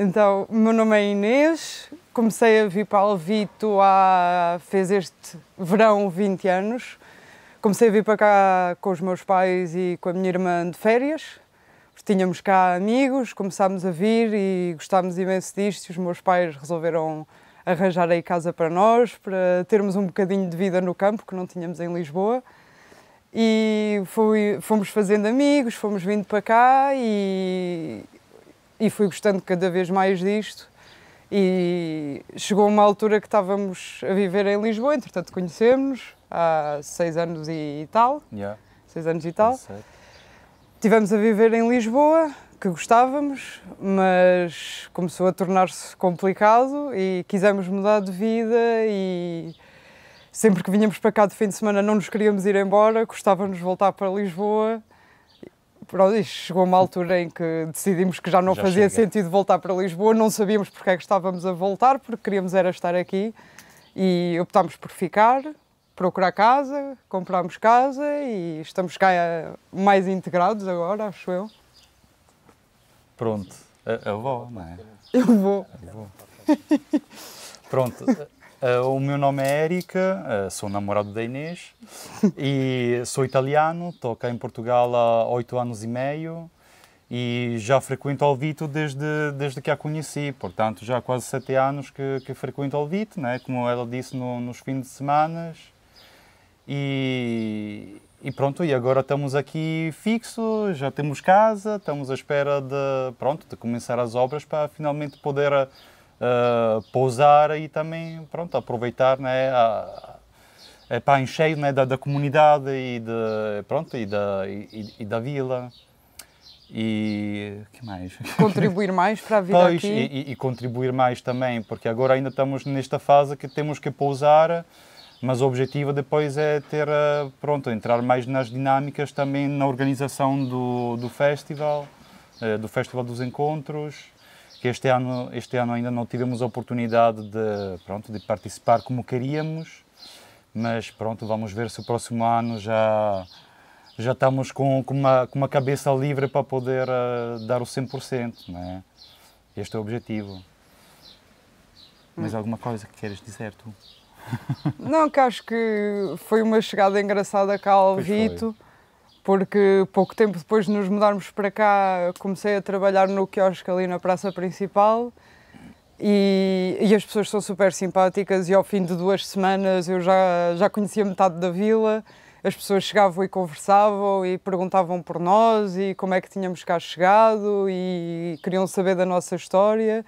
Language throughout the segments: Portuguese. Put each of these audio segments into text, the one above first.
Então, o meu nome é Inês, comecei a vir para Alvito há, fez este verão 20 anos. Comecei a vir para cá com os meus pais e com a minha irmã de férias. Tínhamos cá amigos, começámos a vir e gostámos imenso disto. Os meus pais resolveram arranjar aí casa para nós, para termos um bocadinho de vida no campo que não tínhamos em Lisboa. E fui, fomos fazendo amigos, fomos vindo para cá e e fui gostando cada vez mais disto. E chegou uma altura que estávamos a viver em Lisboa, entretanto conhecemos há seis anos e tal. Yeah. Seis anos e tal. tivemos a viver em Lisboa, que gostávamos, mas começou a tornar-se complicado e quisemos mudar de vida e sempre que vínhamos para cá de fim de semana não nos queríamos ir embora, gostava-nos voltar para Lisboa pronto, chegou uma altura em que decidimos que já não já fazia chega. sentido voltar para Lisboa, não sabíamos porque é que estávamos a voltar, porque queríamos era estar aqui e optámos por ficar, procurar casa, comprámos casa e estamos cá eh, mais integrados agora, acho eu. Pronto, eu vou, não é? Eu vou. Eu vou. Pronto. Uh, o meu nome é Érica, uh, sou namorado da Inês e sou italiano, estou cá em Portugal há oito anos e meio e já frequento Alvito desde, desde que a conheci, portanto já há quase sete anos que, que frequento Alvito, né? como ela disse no, nos fins de semana e, e, pronto, e agora estamos aqui fixos, já temos casa, estamos à espera de, pronto, de começar as obras para finalmente poder uh, pousar e também pronto, aproveitar né, a, a é pá né, da, da comunidade e, de, pronto, e, da, e, e da vila. E que mais? Contribuir mais para a vida pois, aqui. E, e, contribuir mais também, porque agora ainda estamos nesta fase que temos que pousar, mas o objetivo depois é ter, eh, pronto, entrar mais nas dinâmicas também na organização do, do festival, eh, do Festival dos Encontros que este ano, este ano ainda não tivemos a oportunidade de, pronto, de participar como queríamos, mas pronto, vamos ver se o próximo ano já, já estamos com, com, uma, com uma cabeça livre para poder uh, dar o 100%, né? Este é o objetivo. Mas hum. alguma coisa que queres dizer tu? Não, que acho que foi uma chegada engraçada cá ao Vito porque pouco tempo depois de nos mudarmos para cá, comecei a trabalhar no quiosque ali na praça principal e, e as pessoas são super simpáticas e ao fim de duas semanas eu já, já conhecia metade da vila, as pessoas chegavam e conversavam e perguntavam por nós e como é que tínhamos cá chegado e queriam saber da nossa história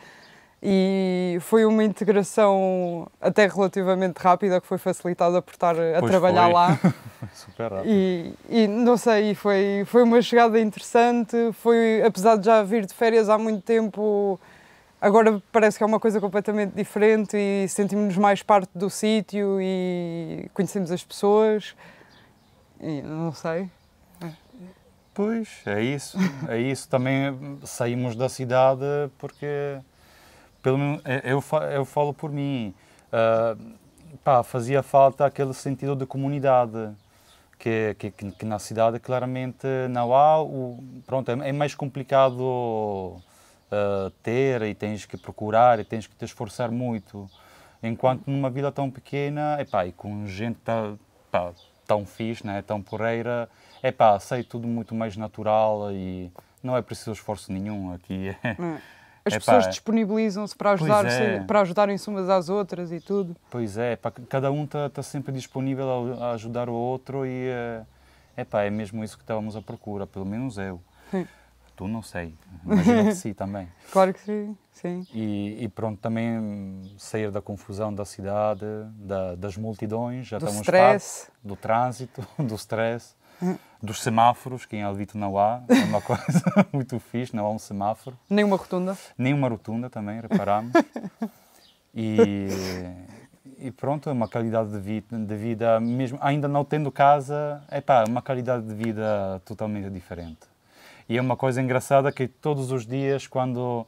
e foi uma integração até relativamente rápida que foi facilitada por estar a pois trabalhar foi. lá. Super rápido. E, e, não sei, foi, foi uma chegada interessante, foi, apesar de já vir de férias há muito tempo, agora parece que é uma coisa completamente diferente e sentimos-nos mais parte do sítio e conhecemos as pessoas e não sei. Pois, é isso, é isso. Também saímos da cidade porque pelo menos é, eu, eu falo por mim, uh, pá, fazia falta aquele sentido de comunidade. Que, que, que, na cidade claramente não há. O, pronto, é, é mais complicado uh, ter e tens que procurar e tens que te esforçar muito. Enquanto numa vila tão pequena, epá, é e com gente tá, pá, tão fixe, né, tão porreira, epá, é sei tudo muito mais natural e não é preciso esforço nenhum aqui. hum as pessoas disponibilizam-se para, ajudar é. para ajudarem-se umas às outras e tudo. Pois é, pá, cada um está tá sempre disponível a, a, ajudar o outro e é, eh, pá, é mesmo isso que estávamos à procura, pelo menos eu. Sim. Tu não sei, imagino que sim também. Claro que sim, sim. E, e, pronto, também sair da confusão da cidade, da, das multidões, já do estamos tá stress. Parte, do trânsito, do stress dos semáforos, que em Alvito não há, é uma coisa muito fixe, não há um semáforo. nenhuma rotunda? nenhuma rotunda também, reparámos. e, e pronto, é uma qualidade de vida, de vida, mesmo ainda não tendo casa, é pá, uma qualidade de vida totalmente diferente. E é uma coisa engraçada que todos os dias, quando,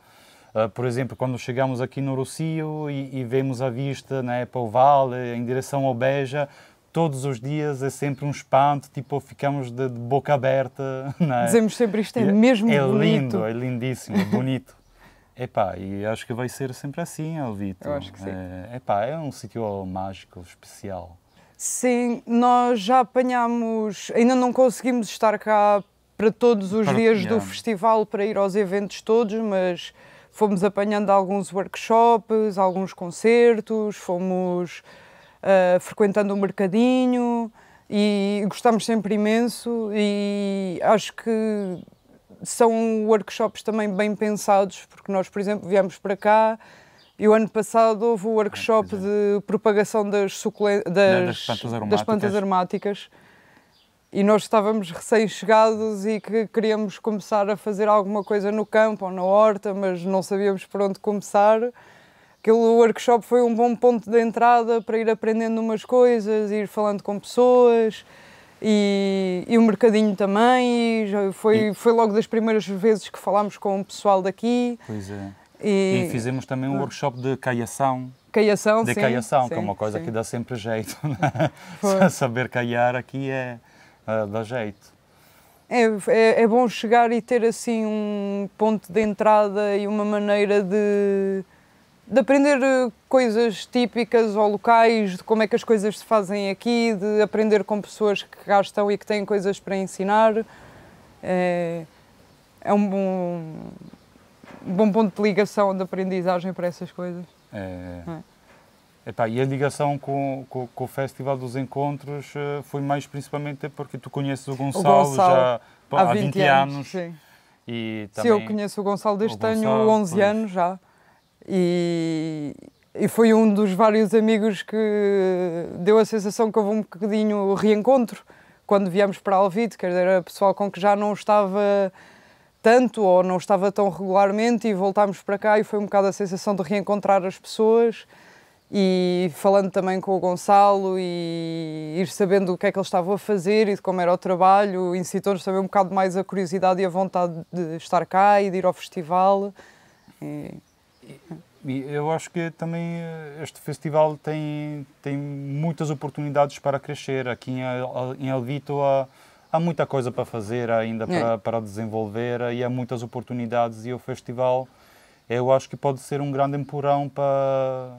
uh, por exemplo, quando chegamos aqui no Rocio e, e vemos a vista né, para o vale, em direção ao Beja, todos os dias é sempre um espanto, tipo, ficamos de, de boca aberta. É? Dizemos sempre isto é, é mesmo é, é bonito. lindo, é lindíssimo, é bonito. Epá, e acho que vai ser sempre assim, Alvito. acho que sim. É, epá, é um sítio mágico, especial. Sim, nós já apanhámos, ainda não conseguimos estar cá para todos os para dias do festival para ir aos eventos todos, mas fomos apanhando alguns workshops, alguns concertos, fomos uh, frequentando o mercadinho e gostamos sempre imenso e acho que são workshops também bem pensados, porque nós, por exemplo, viemos para cá e o ano passado houve o workshop é. é. de propagação das, suculen... das, das, plantas aromáticas. das plantas aromáticas e nós estávamos recém-chegados e que queríamos começar a fazer alguma coisa no campo ou na horta, mas não sabíamos por onde começar aquele workshop foi um bom ponto de entrada para ir aprendendo umas coisas, ir falando com pessoas e, e o mercadinho também. E foi, e... foi logo das primeiras vezes que falámos com o pessoal daqui. Pois é. E, e fizemos também um ah. workshop de caiação. Caiação, de sim. De caiação, sim, que é uma coisa sim. que dá sempre jeito. Né? Saber caiar aqui é, uh, dá jeito. É, é, é, bom chegar e ter assim um ponto de entrada e uma maneira de de aprender eh, coisas típicas ou locais, de como é que as coisas se fazem aqui, de aprender com pessoas que cá estão e que têm coisas para ensinar. É, é um bom, um bom ponto de ligação de aprendizagem para essas coisas. É. É. Epá, e a ligação com, com, com, o Festival dos Encontros eh, foi mais principalmente porque tu conheces o Gonçalo, o Gonçalo já há, há 20, 20 anos. anos. Sim. E também, Sim, eu conheço o Gonçalo desde o Gonçalo, tenho 11 pois. anos já. E, e foi um dos vários amigos que deu a sensação que houve um bocadinho reencontro quando viemos para Alvite, quer era pessoal com que já não estava tanto ou não estava tão regularmente e voltámos para cá e foi um bocado a sensação de reencontrar as pessoas e falando também com o Gonçalo e ir sabendo o que é que ele estava a fazer e de como era o trabalho, incitou-nos também um bocado mais a curiosidade e a vontade de estar cá e de ir ao festival. E... E eu acho que também eh, este festival tem tem muitas oportunidades para crescer. Aqui em Alvito há, há muita coisa para fazer ainda, é. para, para desenvolver e há muitas oportunidades. E o festival, eu acho que pode ser um grande empurrão para,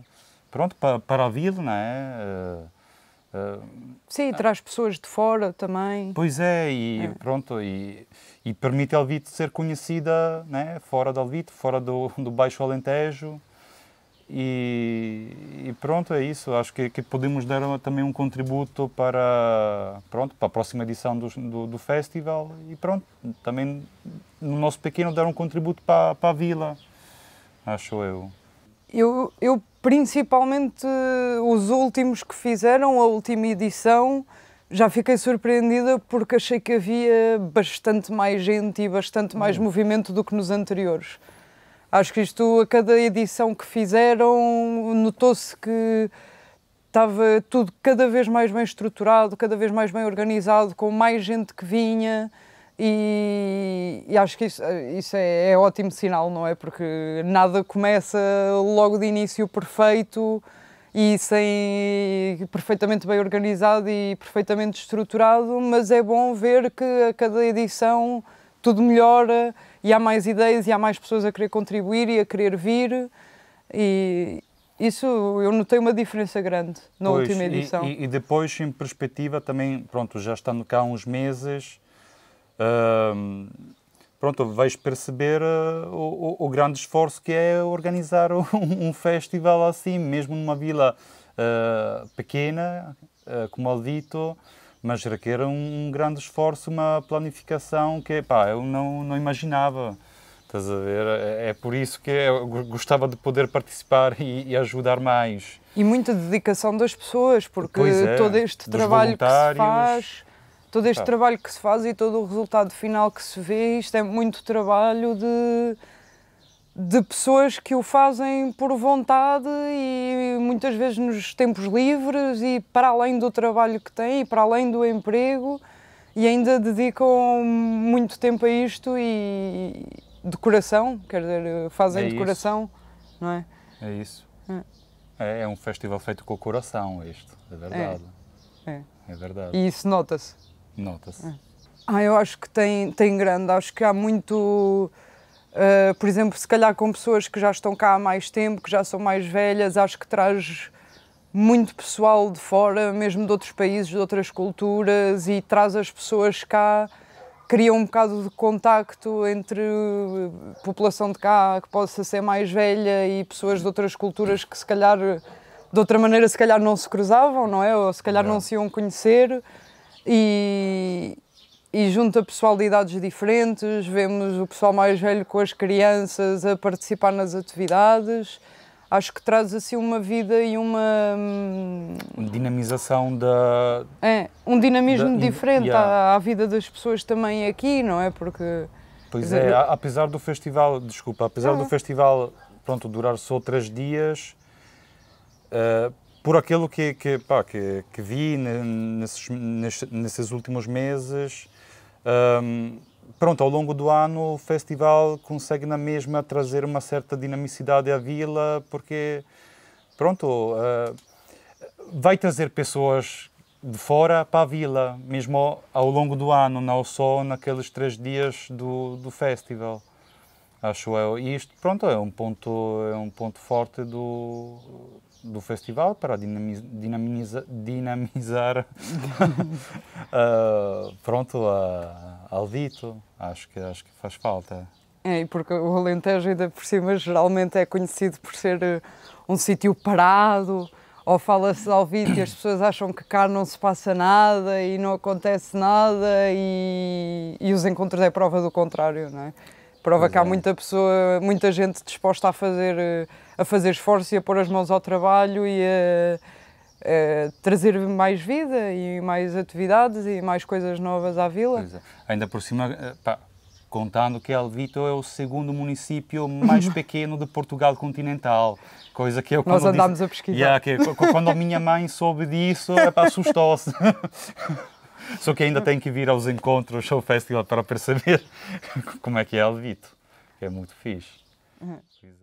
pronto, para, para a vida não é? Eh, Sim, ah, traz pessoas de fora também. Pois é, e é. pronto, e, e permite a Alvite ser conhecida né, fora da Alvite, fora do, do Baixo Alentejo. E, e, pronto, é isso. Acho que, que podemos dar também um contributo para, pronto, para a próxima edição do, do, do festival e pronto, também no nosso pequeno dar um contributo para, para a vila, acho eu eu, eu principalmente os últimos que fizeram, a última edição, já fiquei surpreendida porque achei que havia bastante mais gente e bastante mais uhum. movimento do que nos anteriores. Acho que isto, a cada edição que fizeram, notou-se que estava tudo cada vez mais bem estruturado, cada vez mais bem organizado, com mais gente que vinha. E, e, acho que isso, isso é, é, ótimo sinal, não é? Porque nada começa logo de início perfeito e sem perfeitamente bem organizado e perfeitamente estruturado, mas é bom ver que a cada edição tudo melhora e há mais ideias e há mais pessoas a querer contribuir e a querer vir e isso eu notei uma diferença grande na pois, última edição. E, e, depois, em perspectiva, também, pronto, já estando cá há uns meses, pronto, vais perceber uh, o, o, grande esforço que é organizar um, um festival assim, mesmo numa vila uh, pequena, uh, como eu dito, mas requer um, um, grande esforço, uma planificação que pá, eu não, não imaginava. Estás a ver? É, é por isso que eu gostava de poder participar e, e ajudar mais. E muita dedicação das pessoas, porque é, todo este trabalho que se faz todo este ah. trabalho que se faz e todo o resultado final que se vê, isto é muito trabalho de, de pessoas que o fazem por vontade e muitas vezes nos tempos livres e para além do trabalho que têm e para além do emprego e ainda dedicam muito tempo a isto e de coração, quer dizer, fazem é de coração, não é? É isso. É. é. é. um festival feito com o coração, isto, é verdade. É, é. é verdade. E isso nota-se. Nota-se. Ah, eu acho que tem, tem grande. Acho que há muito. Uh, por exemplo, se calhar com pessoas que já estão cá há mais tempo, que já são mais velhas, acho que traz muito pessoal de fora, mesmo de outros países, de outras culturas, e traz as pessoas cá, cria um bocado de contacto entre eh, população de cá que possa ser mais velha e pessoas de outras culturas que se calhar de outra maneira se calhar não se cruzavam, não é? Ou se calhar não, não se iam conhecer e, e junta pessoal de idades diferentes, vemos o pessoal mais velho com as crianças a participar nas atividades. Acho que traz assim uma vida e uma. Hum, dinamização da. É, um dinamismo da... diferente yeah. à, à, vida das pessoas também aqui, não é? Porque. Pois é, dizer... é, apesar do festival, desculpa, apesar ah. do festival pronto, durar só três dias, uh, por aquilo que, que, pá, que, que vi nesses, nesses, últimos meses. Um, pronto, ao longo do ano o festival consegue na mesma trazer uma certa dinamicidade à vila, porque, pronto, uh, vai trazer pessoas de fora para a vila, mesmo ao longo do ano, não só naqueles três dias do, do festival. Acho eu. E isto, pronto, é um ponto, é um ponto forte do, do festival para dinamiza, dinamizar uh, pronto a, a Aldito acho que acho que faz falta é, porque o Alentejo ainda por cima geralmente é conhecido por ser eh, um sítio parado ou fala-se de Alvito e as pessoas acham que cá não se passa nada e não acontece nada e, e os encontros é prova do contrário, não é? Prova pois que há é. muita pessoa, muita gente disposta a fazer, eh, a fazer esforço e a pôr as mãos ao trabalho e a, a trazer mais vida e mais atividades e mais coisas novas à vila. É. Ainda por cima, eh, pá, contando que Alvito é o segundo município mais pequeno de Portugal continental, coisa que eu nós andámos disse, a pesquisar. Yeah, que, quando a minha mãe soube disso, é assustou-se. Só que ainda tem que vir aos encontros, ao festival, para perceber como é que é Alvito. É muito fixe. Uhum.